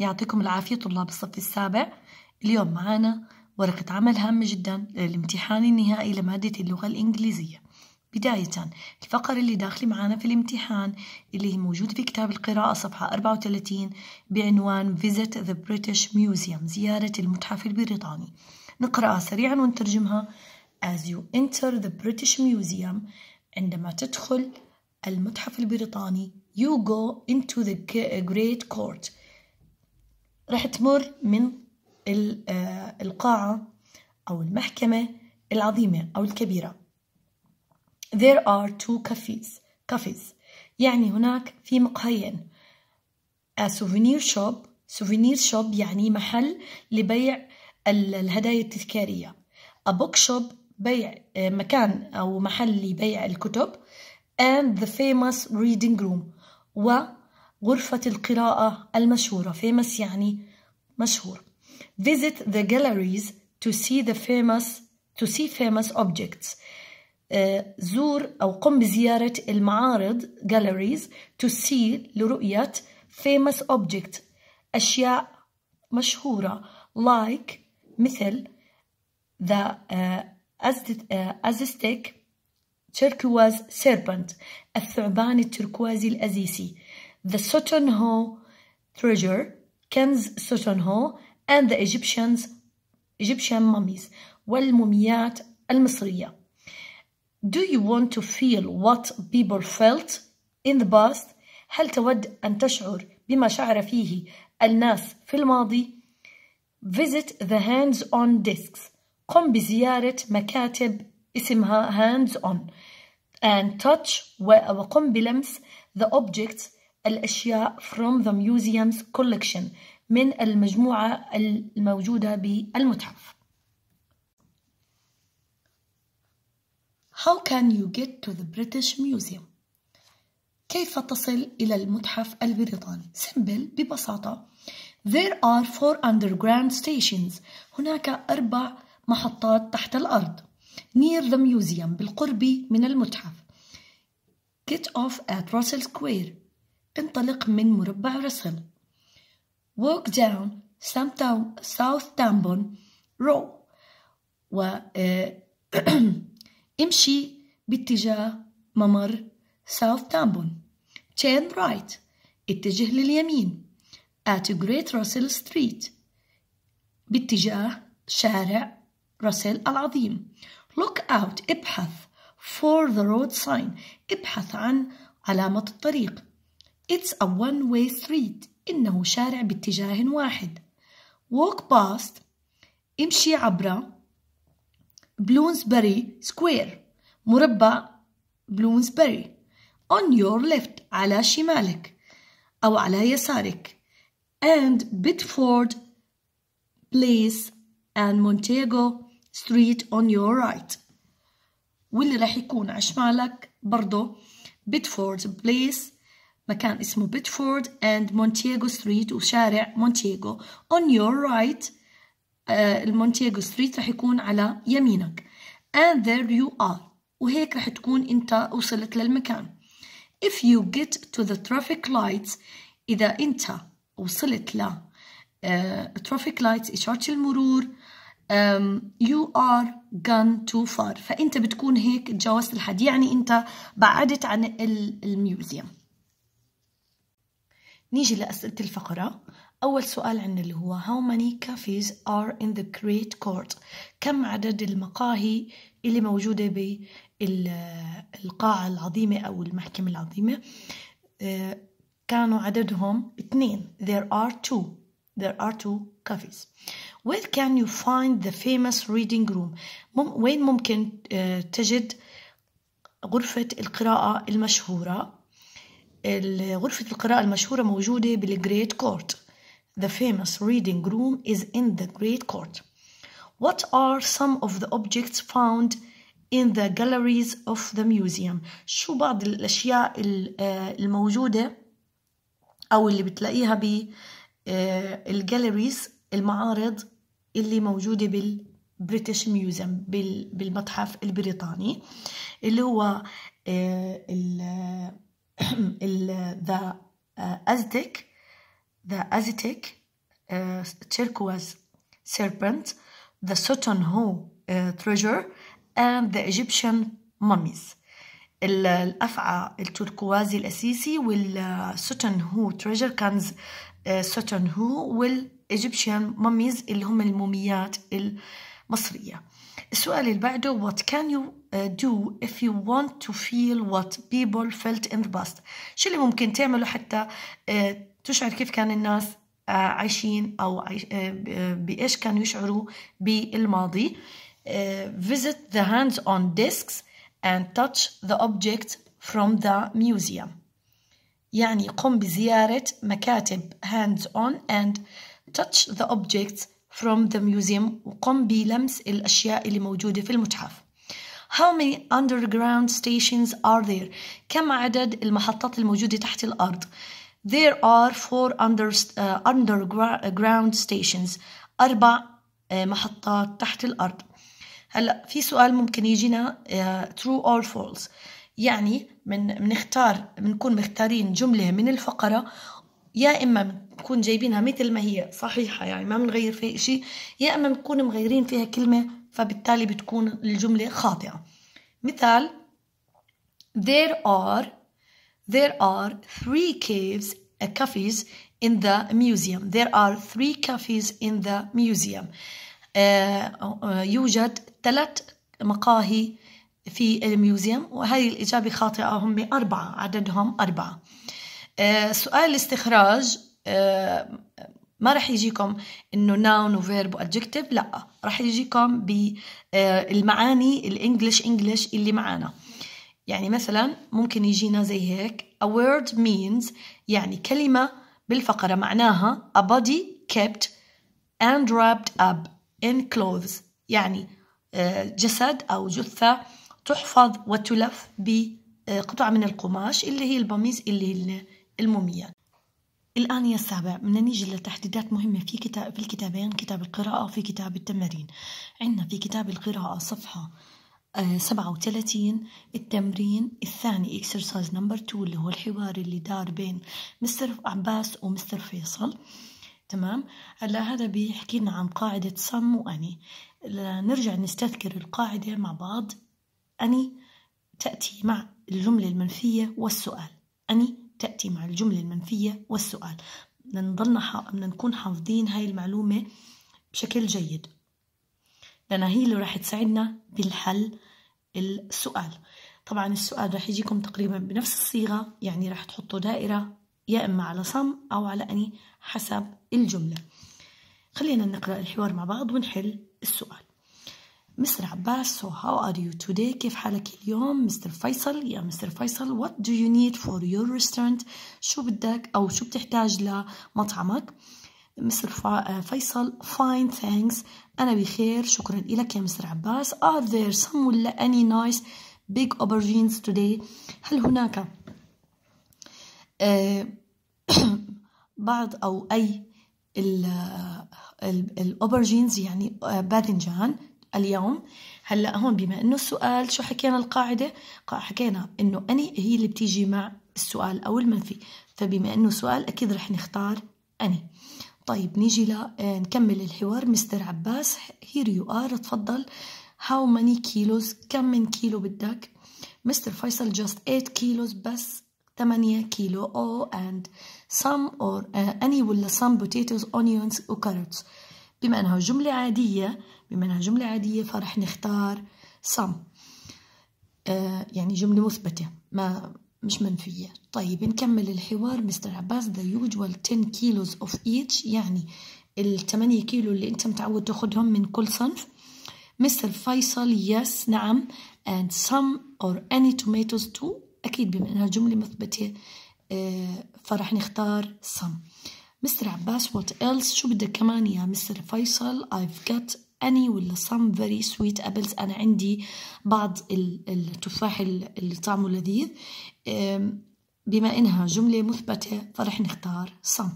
يعطيكم العافية طلاب الصف السابع اليوم معنا ورقة عمل هامة جدا للامتحان النهائي لمادة اللغة الإنجليزية بداية الفقرة اللي داخلة معانا في الامتحان اللي هي موجود في كتاب القراءة صفحة 34 بعنوان Visit the British Museum زيارة المتحف البريطاني نقرأها سريعا ونترجمها As you enter the British Museum عندما تدخل المتحف البريطاني You go into the great court راح تمر من آه، القاعة أو المحكمة العظيمة أو الكبيرة There are two cafes cafes يعني هناك في مقهيين a souvenir shop souvenir shop يعني محل لبيع الهدايا التذكارية a book shop بيع آه، مكان أو محل لبيع الكتب and the famous reading room و غرفة القراءة المشهورة famous يعني مشهور visit the galleries to see the famous to see famous objects زور أو قم بزيارة المعارض galleries to see لرؤية famous object أشياء مشهورة like مثل the uh, Aztec turquoise serpent الثعبان التركوازي الأزيسي the Sutton Hoo treasure, كنز Sutton Hoo, and the Egyptians, Egyptian mummies والموميات المصرية. Do you want to feel what people felt in the past? هل تود أن تشعر بما شعر فيه الناس في الماضي؟ Visit the hands-on desks. قم بزيارة مكاتب اسمها hands-on and touch وقم بلمس the objects الأشياء from the museum's collection من المجموعة الموجودة بالمتحف How can you get to the British Museum? كيف تصل إلى المتحف البريطاني؟ simple ببساطة There are four underground stations هناك أربع محطات تحت الأرض near the museum بالقرب من المتحف Get off at Russell Square انطلق من مربع رسل walk down south Tambon row و امشي باتجاه ممر south Tambon turn right اتجه لليمين at Great Russell Street باتجاه شارع رسل العظيم look out ابحث for the road sign ابحث عن علامة الطريق It's a one-way street. إنه شارع باتجاه واحد. Walk past. امشي عبر Bloomsbury Square. مربع Bloomsbury. On your left. على شمالك أو على يسارك. And Bedford Place and Montego Street on your right. واللي راح يكون عشمالك برضو Bedford Place مكان اسمه بيتفورد اند مونتيغو ستريت وشارع مونتيغو on your right آه، المونتيغو ستريت رح يكون على يمينك and there you are وهيك رح تكون انت وصلت للمكان if you get to the traffic lights اذا انت وصلت ل آه، traffic lights اشارة المرور um, you are gone too far فأنت بتكون هيك تجاوزت الحد يعني أنت بعدت عن الميوزيوم نيجي لأسئلة الفقرة أول سؤال عندنا اللي هو How many cafes are in the Great Court كم عدد المقاهي اللي موجودة بالقاعة العظيمة أو المحكمة العظيمة آه، كانوا عددهم اثنين There are two There are two cafes Where can you find the famous reading room وين ممكن آه، تجد غرفة القراءة المشهورة غرفة القراءة المشهورة موجودة بالجريت كورت The famous reading room is in the Great Court. What are some of the objects found in the galleries of the museum? شو بعض الأشياء آه، الموجودة أو اللي بتلاقيها بالجاليريز آه، المعارض اللي موجودة بالبريتش ميوزيوم بالمتحف البريطاني اللي هو آه، the uh, Aztec, the Aztec uh, turquoise serpent, the Sutton Hoo uh, treasure, and the Egyptian mummies. الأفعى التركوازي الأسيسي والسوتن هو تريجر كانز سوتن هو والإيجيبشن ماميز اللي هم الموميات المصرية السؤال اللي بعده what can you do if you want to feel what people felt in the past شو اللي ممكن تعمله حتى تشعر كيف كان الناس عايشين أو بإيش كانوا يشعروا بالماضي visit the hands-on discs and touch the object from the museum يعني قم بزيارة مكاتب hands-on and touch the objects from the museum وقم بلمس الأشياء اللي موجودة في المتحف How many underground stations are there? كم عدد المحطات الموجودة تحت الأرض؟ There are four under, uh, underground stations. أربع uh, محطات تحت الأرض. هلا في سؤال ممكن يجينا uh, true or false. يعني من بنختار بنكون مختارين جملة من الفقرة يا اما بنكون جايبينها مثل ما هي صحيحه يعني ما بنغير فيها شيء يا اما بنكون مغيرين فيها كلمه فبالتالي بتكون الجملة خاطئة مثال There are There are three caves a uh, cafes in the museum. There are three cafes in the museum. Uh, uh يوجد ثلاث مقاهي في الميوزيوم وهي الإجابة خاطئة هم أربعة عددهم أربعة uh, سؤال الاستخراج ما رح يجيكم انه ناون وفيرب وادجكتيف لا رح يجيكم بالمعاني آه، الانجليش انجليش اللي معانا يعني مثلا ممكن يجينا زي هيك a word means يعني كلمة بالفقرة معناها a body kept and wrapped up in clothes يعني آه، جسد أو جثة تحفظ وتلف بقطع من القماش اللي هي البميز اللي هي الموميات الآن السابع بدنا نيجي لتحديدات مهمة في كتاب في الكتابين كتاب القراءة وفي كتاب التمارين عندنا في كتاب القراءة صفحة آه، سبعة وثلاثين التمرين الثاني اكسرسايز نمبر تو اللي هو الحوار اللي دار بين مستر عباس ومستر فيصل تمام هلا هذا بيحكي لنا عن قاعدة صم وأني نرجع نستذكر القاعدة مع بعض أني تأتي مع الجملة المنفية والسؤال أني تأتي مع الجملة المنفية والسؤال بدنا نضلنا ح... بدنا نكون حافظين هاي المعلومة بشكل جيد لأن هي اللي راح تساعدنا بالحل السؤال طبعا السؤال راح يجيكم تقريبا بنفس الصيغة يعني راح تحطوا دائرة يا إما على صم أو على أني حسب الجملة خلينا نقرأ الحوار مع بعض ونحل السؤال مستر عباس سو هاو ار يو توداي كيف حالك اليوم مستر فيصل يا مستر فيصل وات دو يو نيد فور يور ريستورنت شو بدك أو شو بتحتاج لمطعمك مستر آه، فيصل fine thanks أنا بخير شكرا لك يا مستر عباس are there some ولا any nice big اوبرجينز today هل هناك آه، بعض أو أي الأوبرجينز آه، يعني باذنجان اليوم هلا هون بما انه السؤال شو حكينا القاعده حكينا انه اني هي اللي بتيجي مع السؤال او المنفي فبما انه سؤال اكيد رح نختار اني طيب نيجي لنكمل آه، الحوار مستر عباس هير يو ار تفضل هاو ماني كيلوز كم من كيلو بدك مستر فيصل just 8 كيلوز بس 8 كيلو او oh, and some or any آه، ولا some potatoes onions وكاروتس بما أنها جملة عادية بما أنها جملة عادية فرح نختار some آه يعني جملة مثبتة ما مش منفية طيب نكمل الحوار مستر عباس the usual 10 kilos of each يعني ال 8 كيلو اللي أنت متعود تاخدهم من كل صنف مستر فيصل yes نعم and some or any tomatoes too أكيد بما أنها جملة مثبتة آه فرح نختار some مستر عباس وات ايلس شو بدك كمان يا مستر فيصل ايف جت اني ولا some very sweet ابلز أنا عندي بعض التفاح اللي طعمه لذيذ بما إنها جملة مثبتة فرح نختار some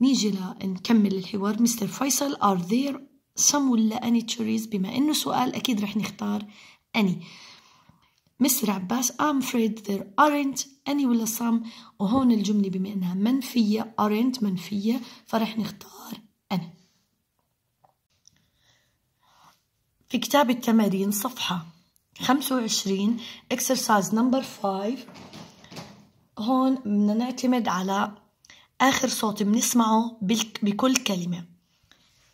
نيجي لنكمل الحوار مستر فيصل are there some ولا any cherries بما إنه سؤال أكيد رح نختار اني مستر عباس I'm afraid there aren't any ولا some وهون الجملة بما إنها منفية aren't منفية فرح نختار أنا في كتاب التمارين صفحة 25 exercise number 5 هون بدنا نعتمد على آخر صوت بنسمعه بكل كلمة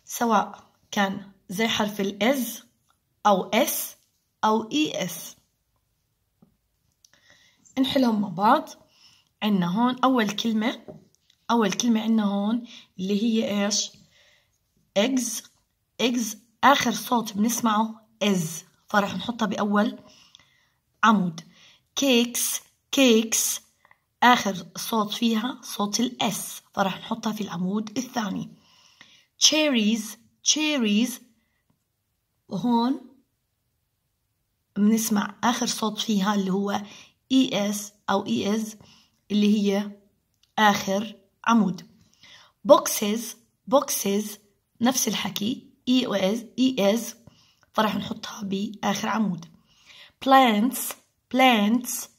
سواء كان زي حرف الإز أو إس أو إي e إس نحلهم مع بعض عنا هون أول كلمة أول كلمة عنا هون اللي هي إيش اجز اجز آخر صوت بنسمعه از فرح نحطها بأول عمود كيكس كيكس آخر صوت فيها صوت الإس فرح نحطها في العمود الثاني cherries cherries هون بنسمع آخر صوت فيها اللي هو اي e اس او اي e از اللي هي اخر عمود بوكسز بوكسز نفس الحكي اي او از اي از فراح نحطها باخر عمود بلانتس بلانتس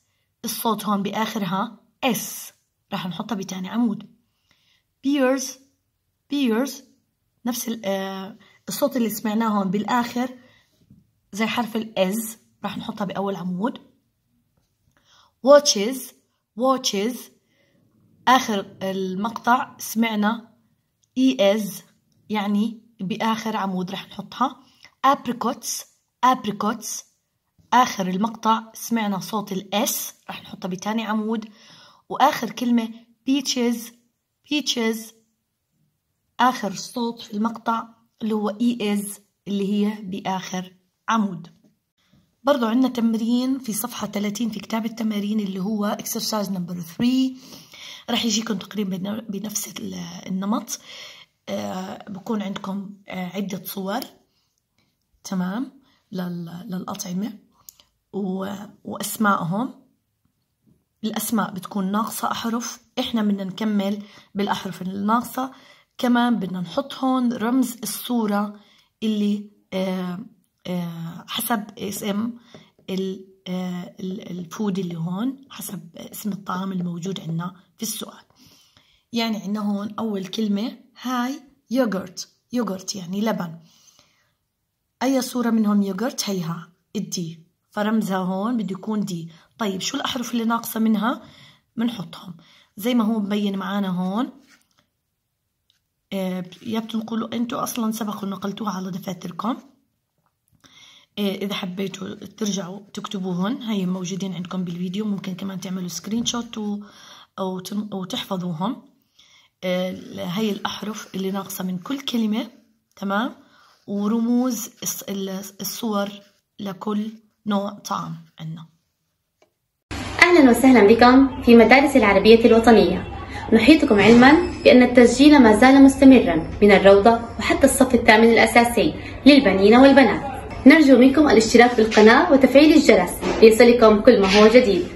الصوت هون باخرها اس راح نحطها بتاني عمود بيرز بيرز نفس آه، الصوت اللي سمعناه هون بالاخر زي حرف الاز راح نحطها باول عمود watches watches آخر المقطع سمعنا is e يعني بآخر عمود رح نحطها apricots apricots آخر المقطع سمعنا صوت ال s رح نحطها بتاني عمود وآخر كلمة peaches peaches آخر صوت في المقطع اللي هو is e اللي هي بآخر عمود برضو عندنا تمرين في صفحة 30 في كتاب التمارين اللي هو اكسرسايز نمبر 3 راح يجيكم تقريبا بنفس النمط آه، بكون عندكم آه، عدة صور تمام للأطعمة وأسمائهم الأسماء بتكون ناقصة أحرف إحنا بدنا نكمل بالأحرف الناقصة كمان بدنا نحط هون رمز الصورة اللي آه آه، حسب اسم آه، الفود اللي هون حسب اسم الطعام الموجود عندنا في السؤال يعني عندنا هون أول كلمة هاي يوغرت يوغرت يعني لبن أي صورة منهم يوغرت هيها الدي فرمزها هون بده يكون دي طيب شو الأحرف اللي ناقصة منها بنحطهم زي ما هو مبين معانا هون آه، يا بتنقلوا انتوا اصلا سبق ونقلتوها على دفاتركم إيه، إذا حبيتوا ترجعوا تكتبوهن هي موجودين عندكم بالفيديو ممكن كمان تعملوا سكرين شوت أو, أو وتحفظوهم إيه، هي الأحرف اللي ناقصة من كل كلمة تمام ورموز الصور لكل نوع طعام عندنا أهلا وسهلا بكم في مدارس العربية الوطنية نحيطكم علما بأن التسجيل ما زال مستمرا من الروضة وحتى الصف الثامن الأساسي للبنين والبنات نرجو منكم الاشتراك بالقناة وتفعيل الجرس ليصلكم كل ما هو جديد